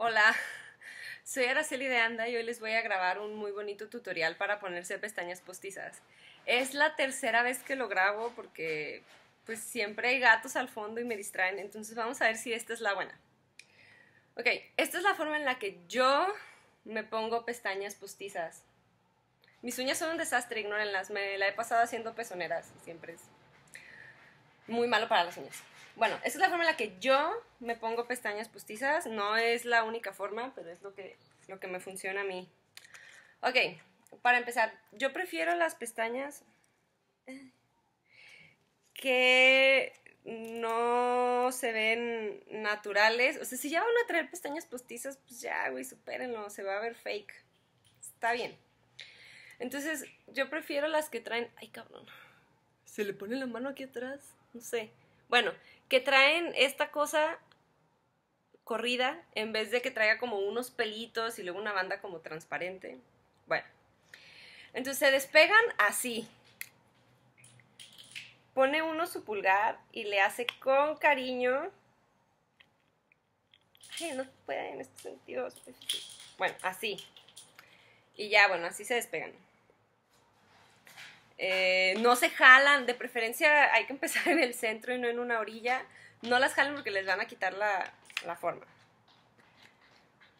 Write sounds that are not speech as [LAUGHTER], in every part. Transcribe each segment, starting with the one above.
Hola, [LAUGHS] soy Araceli de Anda y hoy les voy a grabar un muy bonito tutorial para ponerse pestañas postizas. Es la tercera vez que lo grabo porque pues siempre hay gatos al fondo y me distraen, entonces vamos a ver si esta es la buena. Ok, esta es la forma en la que yo me pongo pestañas postizas. Mis uñas son un desastre, ignorenlas, me la he pasado haciendo pezoneras, siempre es muy malo para las uñas. Bueno, esa es la forma en la que yo me pongo pestañas postizas. No es la única forma, pero es lo que, lo que me funciona a mí. Ok, para empezar, yo prefiero las pestañas que no se ven naturales. O sea, si ya van a traer pestañas postizas, pues ya, güey, supérenlo, se va a ver fake. Está bien. Entonces, yo prefiero las que traen. Ay, cabrón. Se le pone la mano aquí atrás. No sé. Bueno, que traen esta cosa corrida en vez de que traiga como unos pelitos y luego una banda como transparente. Bueno, entonces se despegan así. Pone uno su pulgar y le hace con cariño. Ay, no puede en este sentido. Bueno, así. Y ya, bueno, así se despegan. Eh, no se jalan, de preferencia hay que empezar en el centro y no en una orilla. No las jalen porque les van a quitar la, forma.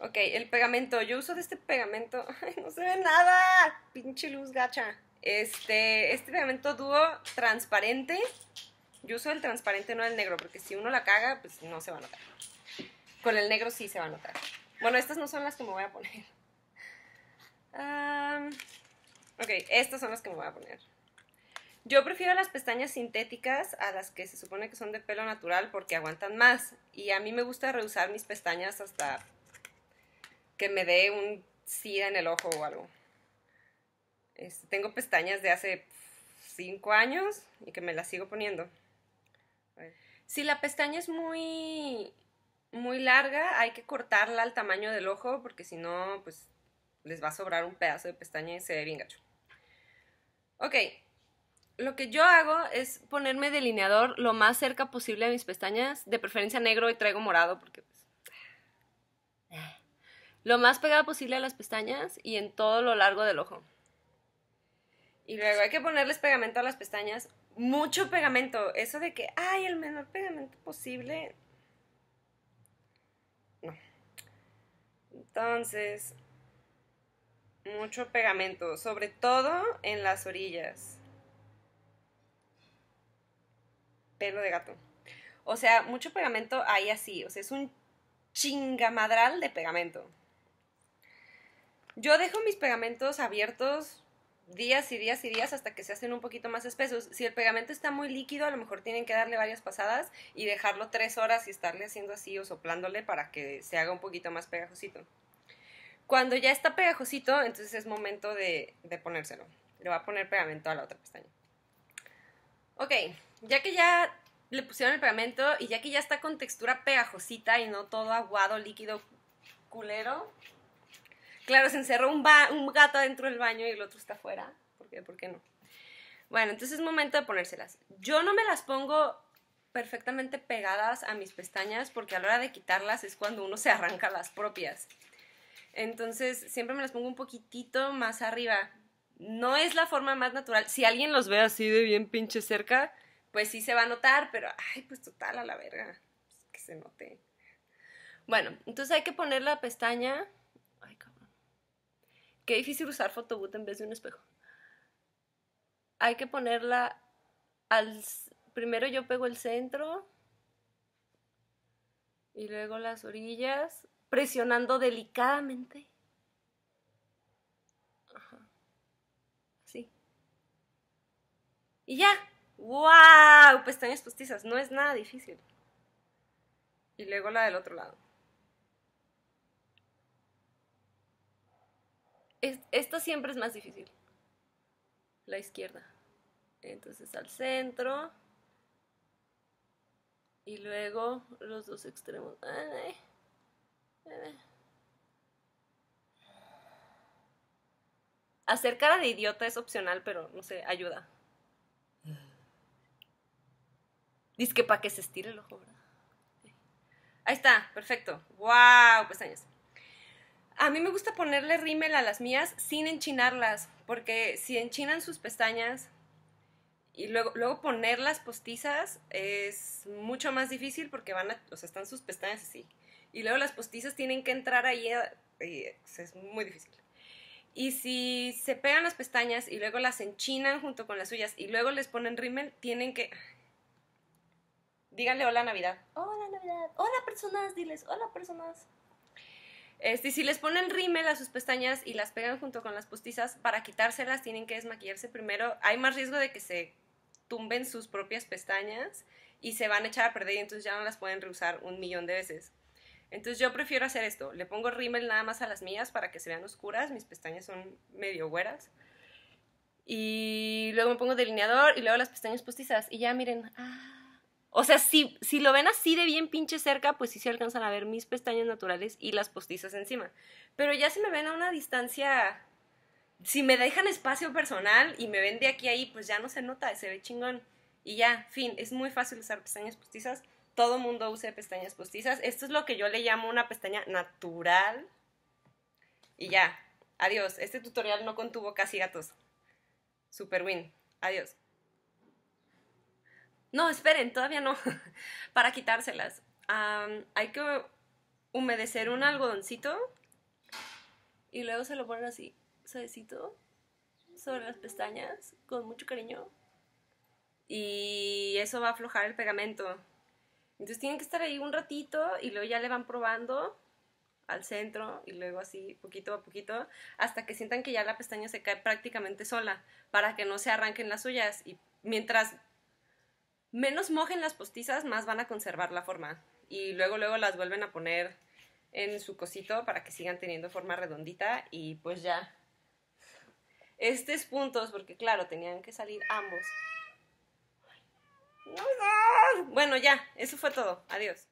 Ok, el pegamento. Yo uso de este pegamento. [LAUGHS] ¡Ay, no se ve nada! Pinche luz gacha. Este, este pegamento dúo transparente. Yo uso el transparente, no el negro, porque si uno la caga, pues no se va a notar. Con el negro sí se va a notar. Bueno, estas no son las que me voy a poner. Um, Ok, estas son las que me voy a poner. Yo prefiero las pestañas sintéticas a las que se supone que son de pelo natural porque aguantan más. Y a mí me gusta reusar mis pestañas hasta que me dé un sida en el ojo o algo. Este, tengo pestañas de hace 5 años y que me las sigo poniendo. Si la pestaña es muy, muy larga, hay que cortarla al tamaño del ojo porque si no, pues les va a sobrar un pedazo de pestaña y se ve bien gacho. Ok, lo que yo hago es ponerme delineador lo más cerca posible a mis pestañas, de preferencia negro y traigo morado porque pues, eh, lo más pegado posible a las pestañas y en todo lo largo del ojo. Y luego pues, hay que ponerles pegamento a las pestañas, mucho pegamento, eso de que ay, el menor pegamento posible. No. Entonces, mucho pegamento, sobre todo en las orillas. Pelo de gato. O sea, mucho pegamento ahí así. O sea, es un chingamadral de pegamento. Yo dejo mis pegamentos abiertos días y días y días hasta que se hacen un poquito más espesos. Si el pegamento está muy líquido, a lo mejor tienen que darle varias pasadas y dejarlo tres horas y estarle haciendo así o soplándole para que se haga un poquito más pegajosito. Cuando ya está pegajosito, entonces es momento de, ponérselo. Le voy a poner pegamento a la otra pestaña. Ok, ya que ya le pusieron el pegamento y ya que ya está con textura pegajosita y no todo aguado, líquido, culero. Claro, se encerró un, gato dentro del baño y el otro está afuera. ¿Por qué? ¿Por qué no? Bueno, entonces es momento de ponérselas. Yo no me las pongo perfectamente pegadas a mis pestañas porque a la hora de quitarlas es cuando uno se arranca las propias. Entonces, siempre me las pongo un poquitito más arriba. No es la forma más natural. Si alguien los ve así de bien pinche cerca, pues sí se va a notar, pero, ay, pues total, a la verga. que se note. Bueno, entonces hay que poner la pestaña. Ay, cabrón. Qué difícil usar fotoboot en vez de un espejo. Hay que ponerla al. Primero yo pego el centro. Y luego las orillas presionando delicadamente. Ajá. Así. Y ya. ¡Wow! Pestañas postizas. No es nada difícil. Y luego la del otro lado. Esta siempre es más difícil. La izquierda. Entonces al centro. Y luego los dos extremos. Ay. Hacer cara de idiota es opcional, pero no sé, ayuda. Dice que para que se estire el ojo, ¿verdad? Ahí está, perfecto. ¡Wow! Pestañas. A mí me gusta ponerle rímel a las mías sin enchinarlas, porque si enchinan sus pestañas y luego, luego ponerlas postizas es mucho más difícil porque van a, o sea, están sus pestañas así y luego las postizas tienen que entrar ahí, es muy difícil. Y si se pegan las pestañas y luego las enchinan junto con las suyas y luego les ponen rímel, tienen que... Díganle hola Navidad. Hola Navidad. Hola personas, diles. Hola personas. Este, si les ponen rímel a sus pestañas y las pegan junto con las postizas, para quitárselas tienen que desmaquillarse primero. Hay más riesgo de que se tumben sus propias pestañas y se van a echar a perder y entonces ya no las pueden reusar un millón de veces. Entonces yo prefiero hacer esto, le pongo rímel nada más a las mías para que se vean oscuras, mis pestañas son medio güeras. Y luego me pongo delineador y luego las pestañas postizas y ya miren, ah. o sea, si, si lo ven así de bien pinche cerca, pues sí se alcanzan a ver mis pestañas naturales y las postizas encima. Pero ya si me ven a una distancia, si me dejan espacio personal y me ven de aquí a ahí, pues ya no se nota, se ve chingón. Y ya, fin, es muy fácil usar pestañas postizas todo mundo use pestañas postizas. Esto es lo que yo le llamo una pestaña natural. Y ya, adiós. Este tutorial no contuvo casi gatos. Super win. Adiós. No, esperen, todavía no. [LAUGHS] Para quitárselas. hay que humedecer un algodoncito y luego se lo ponen así, suavecito, sobre las pestañas, con mucho cariño. Y eso va a aflojar el pegamento. Entonces tienen que estar ahí un ratito y luego ya le van probando al centro y luego así poquito a poquito hasta que sientan que ya la pestaña se cae prácticamente sola para que no se arranquen las suyas y mientras menos mojen las postizas más van a conservar la forma y luego luego las vuelven a poner en su cosito para que sigan teniendo forma redondita y pues ya estos puntos porque claro tenían que salir ambos bueno, ya, eso fue todo. Adiós.